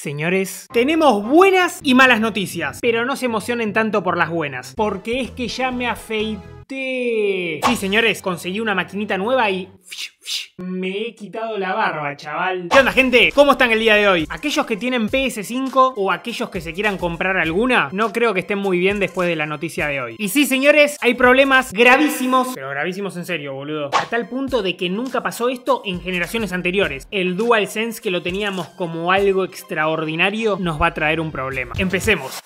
Señores, tenemos buenas y malas noticias, pero no se emocionen tanto por las buenas, porque es que ya me afeité Sí, señores, conseguí una maquinita nueva y... Me he quitado la barba, chaval. ¿Qué onda, gente? ¿Cómo están el día de hoy? Aquellos que tienen PS5 o aquellos que se quieran comprar alguna, no creo que estén muy bien después de la noticia de hoy. Y sí, señores, hay problemas gravísimos, pero gravísimos en serio, boludo. A tal punto de que nunca pasó esto en generaciones anteriores. El DualSense que lo teníamos como algo extraordinario nos va a traer un problema. Empecemos.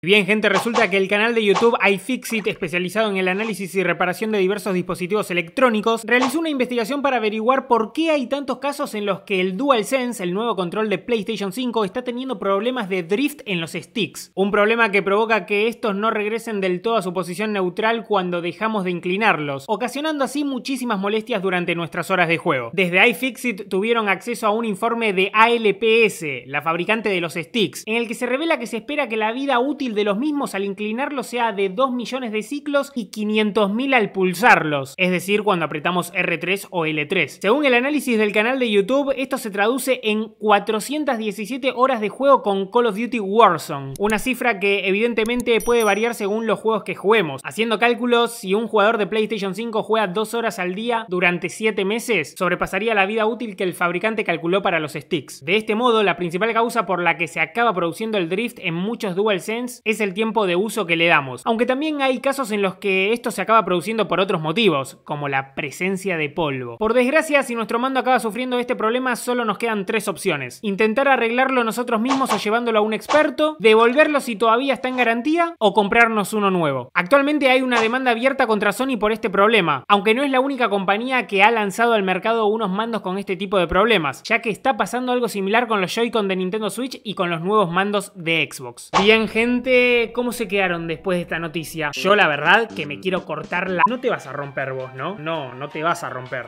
Bien gente, resulta que el canal de YouTube iFixit, especializado en el análisis y reparación de diversos dispositivos electrónicos, realizó una investigación para averiguar por qué hay tantos casos en los que el DualSense, el nuevo control de PlayStation 5, está teniendo problemas de drift en los sticks. Un problema que provoca que estos no regresen del todo a su posición neutral cuando dejamos de inclinarlos, ocasionando así muchísimas molestias durante nuestras horas de juego. Desde iFixit tuvieron acceso a un informe de ALPS, la fabricante de los sticks, en el que se revela que se espera que la vida útil de los mismos al inclinarlos sea de 2 millones de ciclos y 500.000 al pulsarlos, es decir, cuando apretamos R3 o L3. Según el análisis del canal de YouTube, esto se traduce en 417 horas de juego con Call of Duty Warzone, una cifra que evidentemente puede variar según los juegos que juguemos. Haciendo cálculos, si un jugador de PlayStation 5 juega 2 horas al día durante 7 meses, sobrepasaría la vida útil que el fabricante calculó para los sticks. De este modo, la principal causa por la que se acaba produciendo el drift en muchos DualSense es el tiempo de uso que le damos, aunque también hay casos en los que esto se acaba produciendo por otros motivos, como la presencia de polvo. Por desgracia, si nuestro mando acaba sufriendo este problema, solo nos quedan tres opciones. Intentar arreglarlo nosotros mismos o llevándolo a un experto, devolverlo si todavía está en garantía o comprarnos uno nuevo. Actualmente hay una demanda abierta contra Sony por este problema, aunque no es la única compañía que ha lanzado al mercado unos mandos con este tipo de problemas, ya que está pasando algo similar con los Joy-Con de Nintendo Switch y con los nuevos mandos de Xbox. Bien gente, ¿cómo se quedaron después de esta noticia? Yo la verdad que me quiero cortar la... No te vas a romper vos, ¿no? No, no te vas a romper.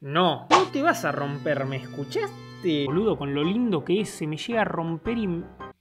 No, no te vas a romper, ¿me escuchaste? Boludo, con lo lindo que es, se me llega a romper y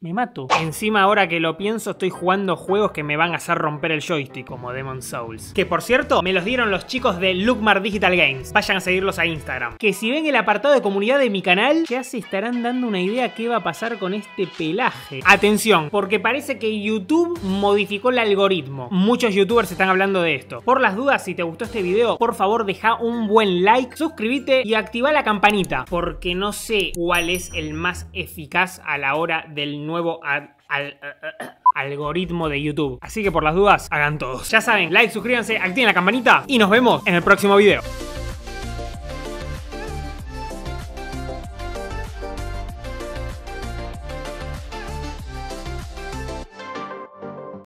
me mato. Encima ahora que lo pienso estoy jugando juegos que me van a hacer romper el joystick como Demon Souls. Que por cierto, me los dieron los chicos de Lookmar Digital Games. Vayan a seguirlos a Instagram. Que si ven el apartado de comunidad de mi canal, ya se estarán dando una idea qué va a pasar con este pelaje. Atención, porque parece que YouTube modificó el algoritmo. Muchos youtubers están hablando de esto. Por las dudas, si te gustó este video, por favor deja un buen like, suscríbete y activa la campanita. Porque no sé cuál es el más eficaz a la hora del nuevo nuevo al, algoritmo de YouTube. Así que por las dudas, hagan todos. Ya saben, like, suscríbanse, activen la campanita y nos vemos en el próximo video.